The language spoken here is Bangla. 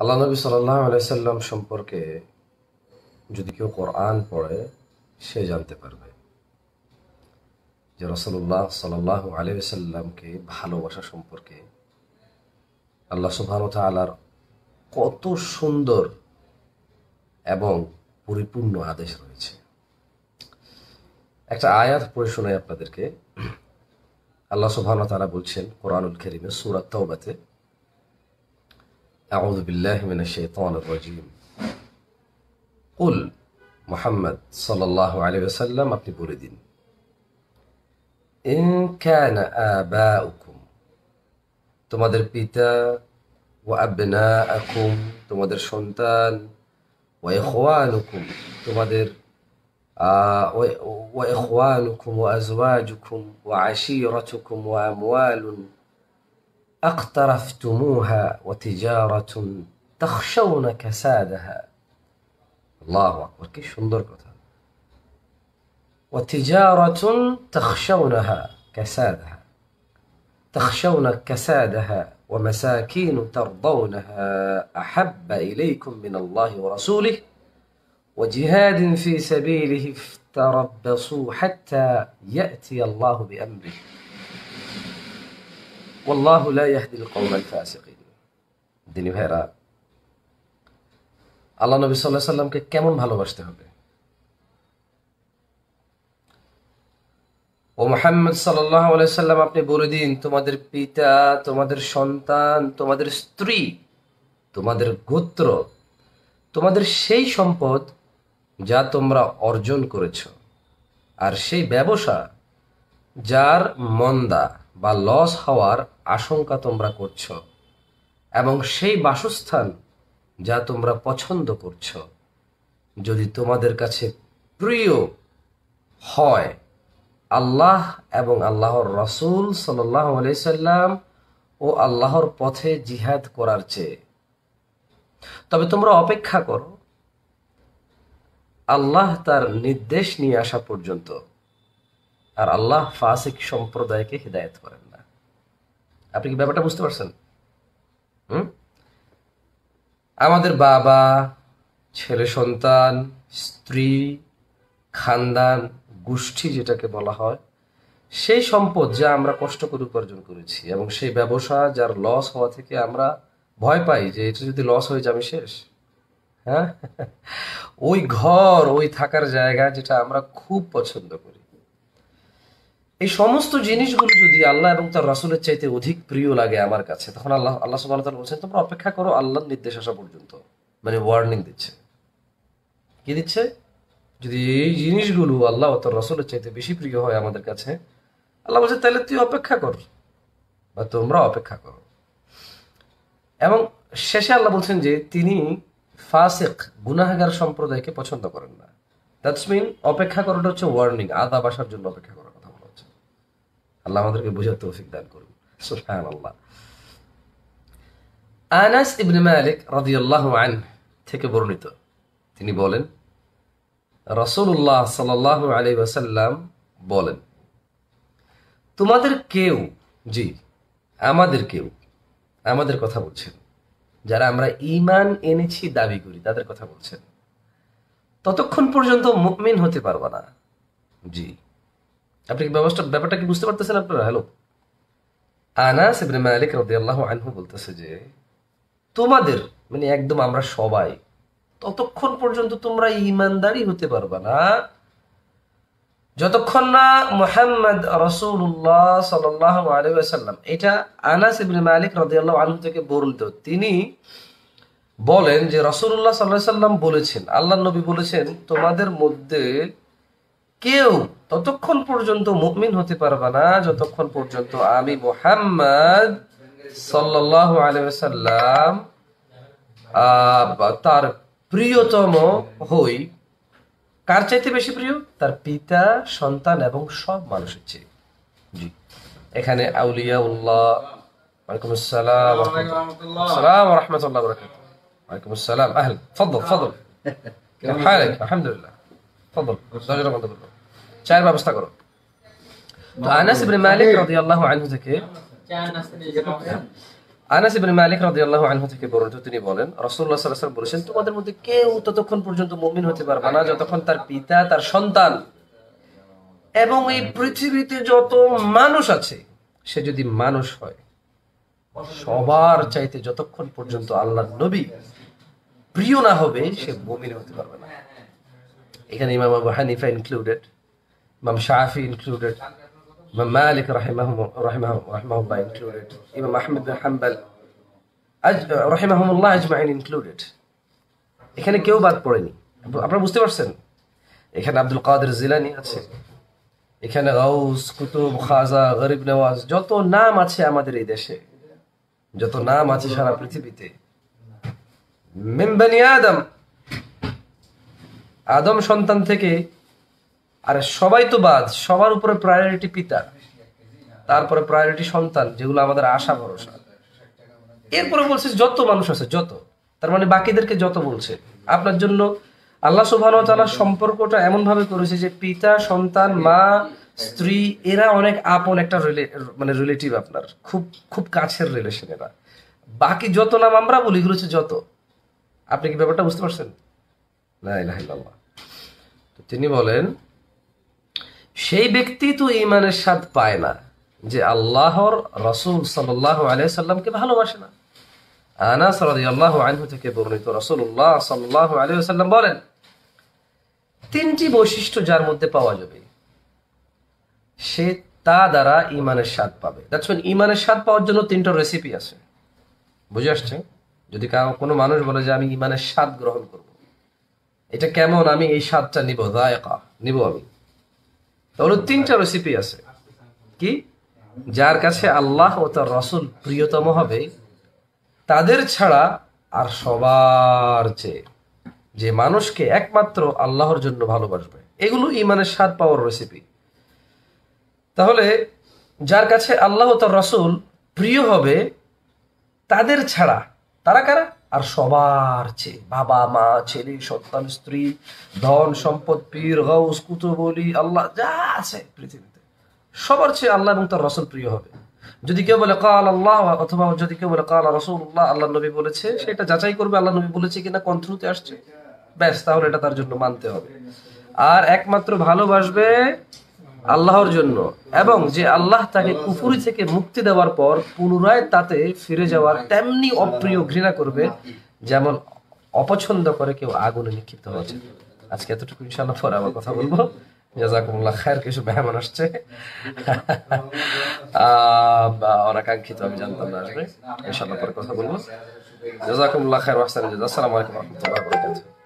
আল্লাহ নবী সাল্লাহ আলাইসাল্লাম সম্পর্কে যদি কেউ কোরআন পড়ে সে জানতে পারবে যে রসল্লাহ সাল্লাহ আলাইসাল্লামকে ভালোবাসা সম্পর্কে আল্লাহ সুবাহনত আলার কত সুন্দর এবং পরিপূর্ণ আদেশ রয়েছে একটা আয়াত পড়ে শোনাই আপনাদেরকে আল্লাহ সুবাহন তারা বলছেন কোরআনুল খেরিমে সুরাত أعوذ بالله من الشيطان الرجيم قل محمد صلى الله عليه وسلم أبني بردين إن كان آباؤكم تمدر بيتا وأبناءكم تمدر شنتان وإخوانكم تمدر وإخوانكم وأزواجكم وعشيرتكم وأموال وأموال أقترفتموها وتجارة تخشون كسادها الله أكبر كيف انظر وتجارة تخشونها كسادها تخشون كسادها ومساكين ترضونها أحب إليكم من الله ورسوله وجهاد في سبيله افتربصوا حتى يأتي الله بأمره দিনী ভাইরা আল্লাহ নবী সাল্লাহ সাল্লামকে কেমন ভালোবাসতে হবে ও মোহাম্মদ সাল্লাম আপনি বলে দিন তোমাদের পিতা তোমাদের সন্তান তোমাদের স্ত্রী তোমাদের গোত্র তোমাদের সেই সম্পদ যা তোমরা অর্জন করেছ আর সেই ব্যবসা যার মন্দা বা লস হওয়ার আশঙ্কা তোমরা করছ এবং সেই বাসস্থান যা তোমরা পছন্দ করছ যদি তোমাদের কাছে প্রিয় হয় আল্লাহ এবং আল্লাহর রসুল সাল্লাহ আলাইসাল্লাম ও আল্লাহর পথে জিহাদ করার চেয়ে তবে তোমরা অপেক্ষা করো আল্লাহ তার নির্দেশ নিয়ে আসা পর্যন্ত আর আল্লাহ ফাসিক সম্প্রদায়কে হেদায়ত করেন না আপনি কি ব্যাপারটা বুঝতে পারছেন হুম আমাদের বাবা ছেলে সন্তান স্ত্রী খানদান গোষ্ঠী যেটাকে বলা হয় সেই সম্পদ যা আমরা কষ্ট করে উপার্জন করেছি এবং সেই ব্যবসা যার লস হওয়া থেকে আমরা ভয় পাই যে এটা যদি লস হয়ে যাবে শেষ হ্যাঁ ওই ঘর ওই থাকার জায়গা যেটা আমরা খুব পছন্দ করি এই সমস্ত জিনিসগুলো যদি আল্লাহ এবং তার রাসুলের চাইতে অধিক প্রিয় লাগে আমার কাছে তখন আল্লাহ আল্লাহ সুবাহ বলছেন তোমরা অপেক্ষা করো আল্লাহর নির্দেশ আসা পর্যন্ত মানে ওয়ার্নিং দিচ্ছে কি দিচ্ছে যদি এই জিনিসগুলো আল্লাহ তার রসুলের চাইতে বেশি প্রিয় হয় আমাদের কাছে আল্লাহ বলছে তাহলে তুই অপেক্ষা কর বা তোমরা অপেক্ষা করো এবং শেষে আল্লাহ বলছেন যে তিনি ফাসেক গুনাহাগার সম্প্রদায়কে পছন্দ করেন না দ্যাটস মিন অপেক্ষা করাটা হচ্ছে ওয়ার্নিং আদা বাসার জন্য অপেক্ষা করা আল্লাহ আমাদেরকে বুঝার তৌফিক দান করুন সুফহান আনাস ইবনে মালিক রাদিয়াল্লাহু আন থেকে বর্ণিত তিনি বলেন রাসূলুল্লাহ সাল্লাল্লাহু আলাইহি ওয়াসাল্লাম বলেন তোমাদের কেউ জি আমাদের কেউ আমাদের কথা বলছেন যারা আমরা ইমান এনেছি দাবি করি তাদের কথা বলছেন ততক্ষণ পর্যন্ত মুমিন হতে পারবা না জি আপনি কি ব্যবস্থা ব্যাপারটা কি বুঝতে পারতেছেন আপনারা হ্যালো আনা ইবনে মালিক আল্লাহ আনহু বলতেছে যে তোমাদের মানে একদম আমরা সবাই ততক্ষণ পর্যন্ত তোমরা ইমানদারি হতে পারবে না যতক্ষণ না মোহাম্মদ রসুল্লাহ সাল্লাম এটা আনা ইবনে মালিক আল্লাহ আনহু থেকে বর্ণিত তিনি বলেন যে রসুল্লাহ সাল্লাহ সাল্লাম বলেছেন আল্লাহ নবী বলেছেন তোমাদের মধ্যে কেউ ততক্ষণ পর্যন্ত মুমিন হতে পারবে না যতক্ষণ পর্যন্ত আমি মোহাম্মদ সাল্লাহ আলহাম তার প্রিয়তম হই কার চাইতে বেশি প্রিয় তার পিতা সন্তান এবং সব মানুষের চেয়ে জি এখানে আউলিয়া উল্লাহ ওয়ালাইকুম আসসালাম সালাম রহমতুল্লাহ বরকাত ওয়ালাইকুম আসসালাম আহল ফদল ফদল আলহামদুলিল্লাহ চায়ের ব্যবস্থা করো তিনি বলেন বলেছেন তোমাদের মধ্যে কেউ ততক্ষণ পর্যন্ত হতে পারবে না যতক্ষণ তার পিতা তার সন্তান এবং এই পৃথিবীতে যত মানুষ আছে সে যদি মানুষ হয় সবার চাইতে যতক্ষণ পর্যন্ত আল্লাহ নবী প্রিয় না হবে সে মমিন হতে পারবে না এখানে ইমাম আবু হানিফা ইনক্লুডেড ইমাম শাহি ইনক্লুডেড ইমাম মালিক রাহিমাহ ইনক্লুডেড ইমাম আহমেদ হাম্বাল রহিমাহমুল্লাহ আজমাইন ইনক্লুডেড এখানে কেউ বাদ পড়েনি আপনারা বুঝতে পারছেন এখানে আব্দুল কাদের জিলানি আছে এখানে গাউস কুতুব খাজা গরিব নওয়াজ যত নাম আছে আমাদের এই দেশে যত নাম আছে সারা পৃথিবীতে মিম্বানি আদম আদম সন্তান থেকে আর সবাই তো বাদ সবার উপরে প্রায়োরিটি পিতা তারপরে প্রায়োরিটি সন্তান যেগুলো আমাদের আশা ভরসা এরপরে বলছে যত মানুষ আছে যত তার মানে বাকিদেরকে যত বলছে আপনার জন্য আল্লাহ সুবাহতালার সম্পর্কটা এমনভাবে করেছে যে পিতা সন্তান মা স্ত্রী এরা অনেক আপন একটা মানে রিলেটিভ আপনার খুব খুব কাছের রিলেশন এরা বাকি যত নাম আমরা বলি এগুলো হচ্ছে যত আপনি কি ব্যাপারটা বুঝতে পারছেন তিনি বলেন সেই ব্যক্তি তো ইমানের স্বাদ পায় না যে আল্লাহর রসুল সাল্লাহ আলাইসাল্লামকে ভালোবাসে না সরি আল্লাহ আনহু থেকে বর্ণিত রসুল্লাহ সাল্লাহ আলাইসাল্লাম বলেন তিনটি বৈশিষ্ট্য যার মধ্যে পাওয়া যাবে সে তা দ্বারা ইমানের স্বাদ পাবে দেখছেন ইমানের স্বাদ পাওয়ার জন্য তিনটা রেসিপি আছে বুঝে আসছে যদি কোনো মানুষ বলে যে আমি ইমানের স্বাদ গ্রহণ করব এটা কেমন আমি এই স্বাদটা নিব দায়কা নিব আমি তাহলে তিনটা রেসিপি আছে কি যার কাছে আল্লাহ ও তার রসুল প্রিয়তম হবে তাদের ছাড়া আর সবার চেয়ে যে মানুষকে একমাত্র আল্লাহর জন্য ভালোবাসবে এগুলো ইমানের স্বাদ পাওয়ার রেসিপি তাহলে যার কাছে আল্লাহ তার রসুল প্রিয় হবে তাদের ছাড়া তারা কারা আর সবার চেয়ে বাবা মা ছেলে সন্তান স্ত্রী ধন সম্পদ পীর গৌস কুতুবলি আল্লাহ যা আছে পৃথিবীতে সবার চেয়ে আল্লাহ এবং তার রসুল প্রিয় হবে যদি কেউ বলে কাল আল্লাহ অথবা যদি কেউ বলে কাল রসুল্লাহ আল্লাহ নবী বলেছে সেটা যাচাই করবে আল্লাহ নবী বলেছে কিনা কন্থ্রুতে আসছে ব্যাস তাহলে এটা তার জন্য মানতে হবে আর একমাত্র ভালোবাসবে আল্লাহর জন্য এবং যে আল্লাহ তাকে কুফুরি থেকে মুক্তি দেওয়ার পর পুনরায় তাতে ফিরে যাওয়ার তেমনি অপ্রিয় ঘৃণা করবে যেমন অপছন্দ করে কেউ আগুনে নিক্ষিপ্ত হয়েছে আজকে এতটুকু ইনশাল্লাহ পরে আবার কথা বলবো জাজাকুমুল্লাহ খায়ের কিছু মেহমান আসছে অনাকাঙ্ক্ষিত আমি জানতাম না আসবে ইনশাল্লাহ পরে কথা বলবো জাজাকুমুল্লাহ খায়ের আসসালামু আলাইকুম রহমতুল্লাহ